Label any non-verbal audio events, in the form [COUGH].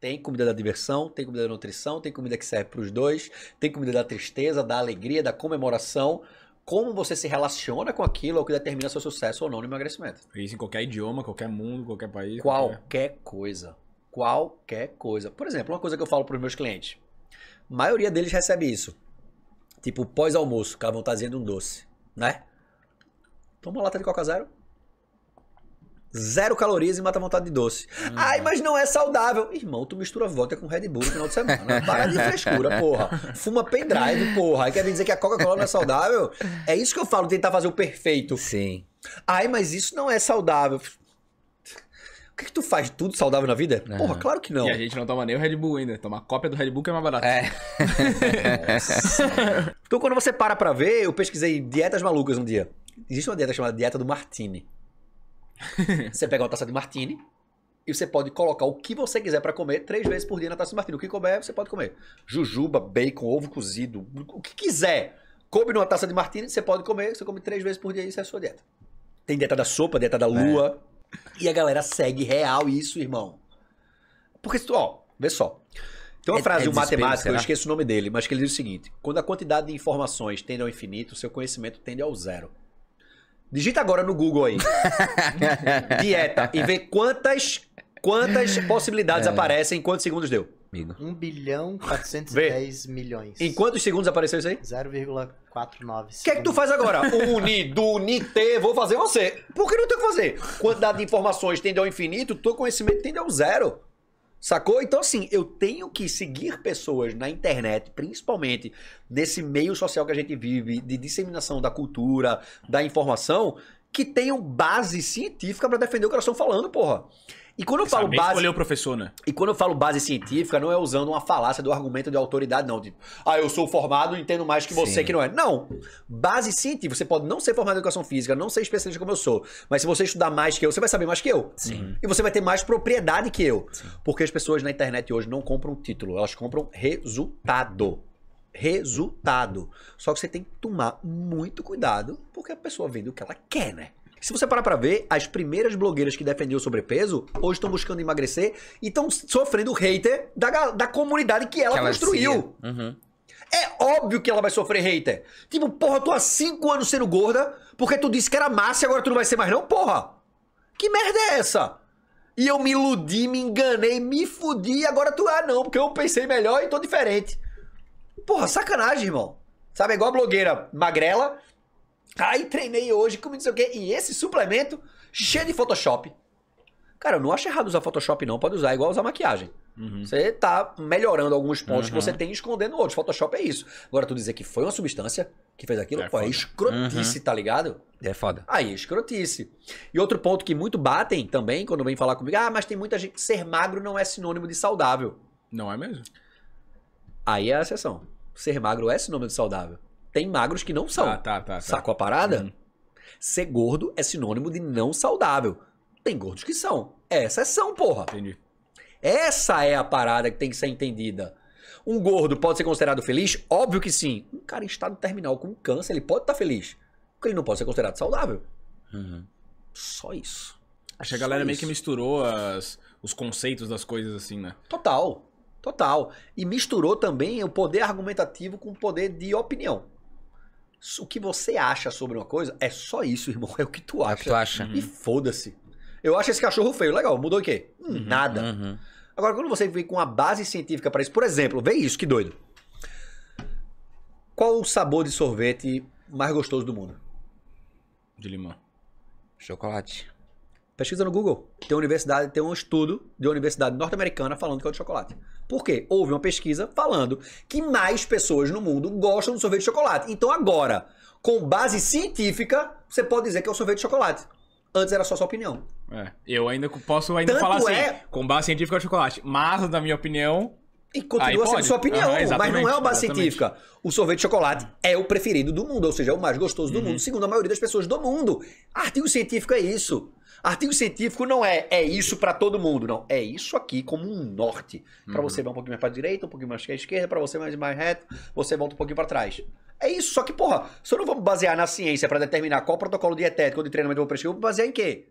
Tem comida da diversão, tem comida da nutrição, tem comida que serve para os dois, tem comida da tristeza, da alegria, da comemoração. Como você se relaciona com aquilo é o que determina seu sucesso ou não no emagrecimento. Isso em qualquer idioma, qualquer mundo, qualquer país. Qualquer, qualquer coisa. Qualquer coisa. Por exemplo, uma coisa que eu falo para os meus clientes. A maioria deles recebe isso. Tipo, pós-almoço, com a vontade de um doce, né? Toma uma lata de Coca Zero. Zero calorias e mata vontade de doce. Hum. Ai, mas não é saudável. Irmão, tu mistura vodka com Red Bull no final de semana. [LAUGHS] Para de frescura, porra. Fuma pendrive, porra. Aí quer dizer que a Coca-Cola não é saudável? É isso que eu falo, tentar fazer o perfeito. Sim. Ai, mas isso não é saudável. O que, é que tu faz tudo saudável na vida? Uhum. Porra, claro que não. E a gente não toma nem o Red Bull ainda. Toma cópia do Red Bull que é mais barato. É. [LAUGHS] então, quando você para pra ver, eu pesquisei dietas malucas um dia. Existe uma dieta chamada dieta do Martini. [LAUGHS] você pega uma taça de martini e você pode colocar o que você quiser para comer três vezes por dia na taça de martini. O que comer, você pode comer. Jujuba, bacon, ovo cozido, o que quiser. Come numa taça de martini, você pode comer, você come três vezes por dia e isso é a sua dieta. Tem dieta da sopa, dieta da é. lua. É. E a galera segue real isso, irmão. Porque tu, ó, vê só. Tem uma é, frase, é um matemático, eu esqueço o nome dele, mas que ele diz o seguinte: quando a quantidade de informações tende ao infinito, seu conhecimento tende ao zero. Digita agora no Google aí. [LAUGHS] dieta. E vê quantas, quantas [LAUGHS] é. possibilidades é. aparecem em quantos segundos deu. Amigo. 1 bilhão 410 Vê. milhões. Em quantos segundos apareceu isso aí? 0,49 O que é que tu faz agora? Uni, do, nite, vou fazer você. Por que não tem o que fazer? Quantidade de informações tende ao infinito, teu conhecimento tende ao zero. Sacou? Então, assim, eu tenho que seguir pessoas na internet, principalmente nesse meio social que a gente vive, de disseminação da cultura, da informação, que tenham base científica para defender o que elas estão falando, porra. E quando eu falo base. Escolheu o professor, né? E quando eu falo base científica, não é usando uma falácia do argumento de autoridade, não. Tipo, ah, eu sou formado e entendo mais que você Sim. que não é. Não. Base científica. Você pode não ser formado em educação física, não ser especialista como eu sou. Mas se você estudar mais que eu, você vai saber mais que eu. Sim. E você vai ter mais propriedade que eu. Sim. Porque as pessoas na internet hoje não compram título, elas compram resultado resultado. Só que você tem que tomar muito cuidado, porque a pessoa vende o que ela quer, né? Se você parar para ver, as primeiras blogueiras que defendiam o sobrepeso hoje estão buscando emagrecer e estão sofrendo hater da, da comunidade que ela, que ela construiu. Uhum. É óbvio que ela vai sofrer hater. Tipo, porra, tô há 5 anos sendo gorda porque tu disse que era massa e agora tu não vai ser mais, não, porra. Que merda é essa? E eu me iludi, me enganei, me fudi, agora tu, ah não, porque eu pensei melhor e tô diferente. Porra, sacanagem, irmão. Sabe, é igual a blogueira magrela. Aí treinei hoje, como não sei o quê. E esse suplemento cheio de Photoshop. Cara, eu não acho errado usar Photoshop, não. Pode usar, é igual usar maquiagem. Uhum. Você tá melhorando alguns pontos uhum. que você uhum. tem e escondendo outros. Photoshop é isso. Agora, tu dizer que foi uma substância que fez aquilo, é, pô, é escrotice, uhum. tá ligado? É foda. Aí, é escrotice. E outro ponto que muito batem também, quando vem falar comigo, ah, mas tem muita gente que ser magro não é sinônimo de saudável. Não é mesmo? Aí é a exceção. Ser magro é sinônimo de saudável. Tem magros que não são. Tá, tá, tá, tá. Sacou a parada? Uhum. Ser gordo é sinônimo de não saudável. Tem gordos que são. É exceção, porra. Entendi. Essa é a parada que tem que ser entendida. Um gordo pode ser considerado feliz? Óbvio que sim. Um cara em estado terminal com câncer, ele pode estar tá feliz. Porque ele não pode ser considerado saudável. Uhum. Só isso. Acho que a galera isso. meio que misturou as, os conceitos das coisas assim, né? Total. Total. E misturou também o poder argumentativo com o poder de opinião. O que você acha sobre uma coisa é só isso, irmão. [LAUGHS] É o que tu acha. É o que tu acha. E foda-se. Eu acho esse cachorro feio. Legal, mudou o quê? Uhum, Nada. Uhum. Agora, quando você vem com uma base científica para isso, por exemplo, vê isso, que doido. Qual o sabor de sorvete mais gostoso do mundo? De limão. Chocolate. Pesquisa no Google. Tem uma universidade, tem um estudo de uma universidade norte-americana falando que é o de chocolate. Por quê? Houve uma pesquisa falando que mais pessoas no mundo gostam do sorvete de chocolate. Então agora, com base científica, você pode dizer que é o sorvete de chocolate. Antes era só sua opinião. É, eu ainda posso ainda Tanto falar assim, é... com base científica é o chocolate. Mas, na minha opinião, e continua sendo sua opinião, ah, mas não é uma base científica. O sorvete de chocolate é o preferido do mundo, ou seja, é o mais gostoso do uhum. mundo, segundo a maioria das pessoas do mundo. Artigo científico é isso. Artigo científico não é é isso para todo mundo, não. É isso aqui como um norte. Uhum. Para você vai um pouquinho mais para direita, um pouquinho mais para esquerda, para você mais mais reto, você volta um pouquinho para trás. É isso, só que porra, se eu não vou basear na ciência para determinar qual protocolo dietético ou de treinamento eu vou prescrever, eu vou basear em quê?